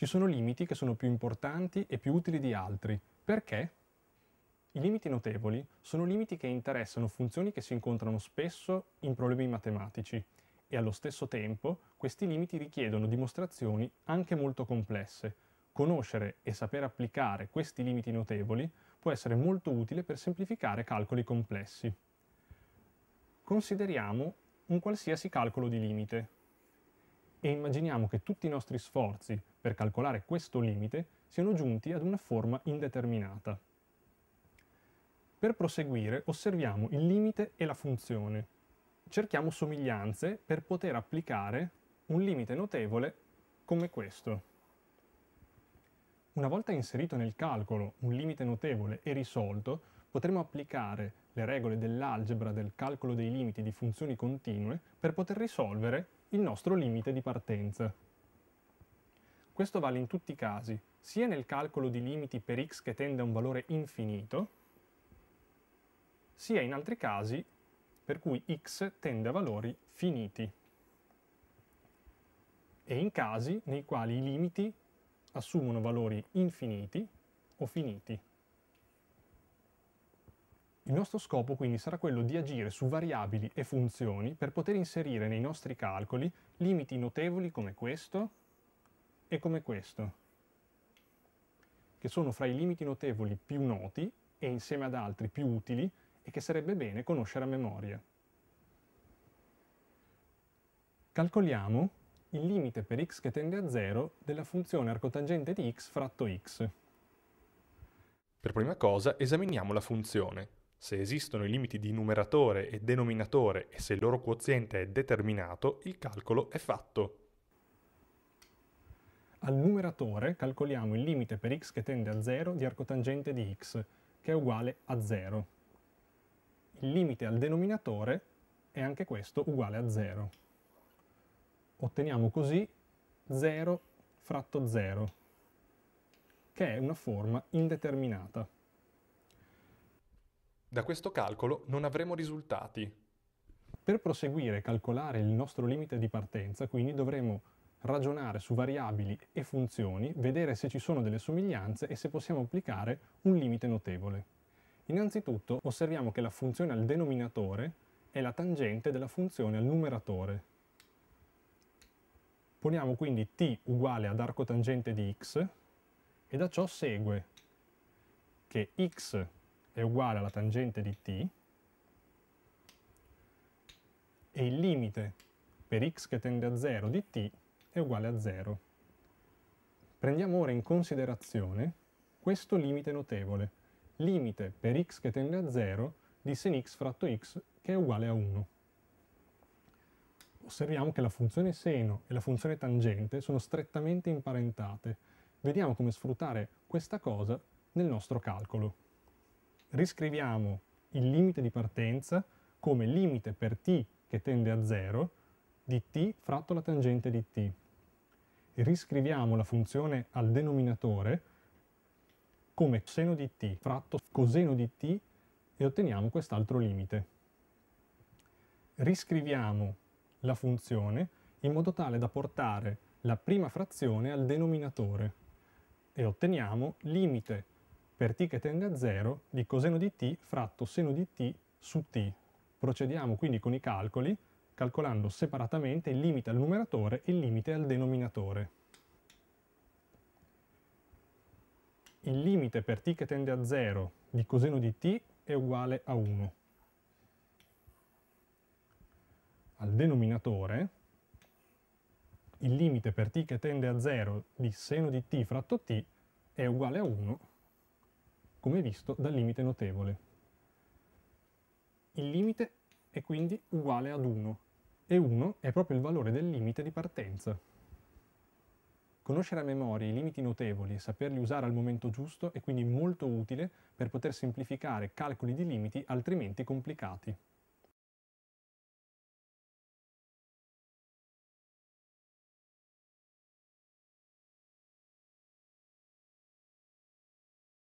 Ci sono limiti che sono più importanti e più utili di altri. Perché? I limiti notevoli sono limiti che interessano funzioni che si incontrano spesso in problemi matematici e allo stesso tempo questi limiti richiedono dimostrazioni anche molto complesse. Conoscere e saper applicare questi limiti notevoli può essere molto utile per semplificare calcoli complessi. Consideriamo un qualsiasi calcolo di limite, e immaginiamo che tutti i nostri sforzi per calcolare questo limite siano giunti ad una forma indeterminata. Per proseguire osserviamo il limite e la funzione. Cerchiamo somiglianze per poter applicare un limite notevole come questo. Una volta inserito nel calcolo un limite notevole e risolto, potremo applicare le regole dell'algebra del calcolo dei limiti di funzioni continue per poter risolvere il nostro limite di partenza. Questo vale in tutti i casi, sia nel calcolo di limiti per x che tende a un valore infinito, sia in altri casi per cui x tende a valori finiti e in casi nei quali i limiti assumono valori infiniti o finiti. Il nostro scopo quindi sarà quello di agire su variabili e funzioni per poter inserire nei nostri calcoli limiti notevoli come questo e come questo, che sono fra i limiti notevoli più noti e insieme ad altri più utili e che sarebbe bene conoscere a memoria. Calcoliamo il limite per x che tende a 0 della funzione arcotangente di x fratto x. Per prima cosa esaminiamo la funzione, se esistono i limiti di numeratore e denominatore e se il loro quoziente è determinato, il calcolo è fatto. Al numeratore calcoliamo il limite per x che tende a 0 di arcotangente di x, che è uguale a 0. Il limite al denominatore è anche questo uguale a 0. Otteniamo così 0 fratto 0, che è una forma indeterminata. Da questo calcolo non avremo risultati. Per proseguire e calcolare il nostro limite di partenza, quindi dovremo ragionare su variabili e funzioni, vedere se ci sono delle somiglianze e se possiamo applicare un limite notevole. Innanzitutto osserviamo che la funzione al denominatore è la tangente della funzione al numeratore. Poniamo quindi t uguale ad arco tangente di x e da ciò segue che x è uguale alla tangente di t e il limite per x che tende a 0 di t è uguale a 0. Prendiamo ora in considerazione questo limite notevole, limite per x che tende a 0 di sin x fratto x che è uguale a 1. Osserviamo che la funzione seno e la funzione tangente sono strettamente imparentate. Vediamo come sfruttare questa cosa nel nostro calcolo riscriviamo il limite di partenza come limite per t che tende a 0 di t fratto la tangente di t. Riscriviamo la funzione al denominatore come seno di t fratto coseno di t e otteniamo quest'altro limite. Riscriviamo la funzione in modo tale da portare la prima frazione al denominatore e otteniamo limite per t che tende a 0 di coseno di t fratto seno di t su t. Procediamo quindi con i calcoli, calcolando separatamente il limite al numeratore e il limite al denominatore. Il limite per t che tende a 0 di coseno di t è uguale a 1. Al denominatore il limite per t che tende a 0 di seno di t fratto t è uguale a 1 come visto dal limite notevole. Il limite è quindi uguale ad 1, e 1 è proprio il valore del limite di partenza. Conoscere a memoria i limiti notevoli e saperli usare al momento giusto è quindi molto utile per poter semplificare calcoli di limiti altrimenti complicati.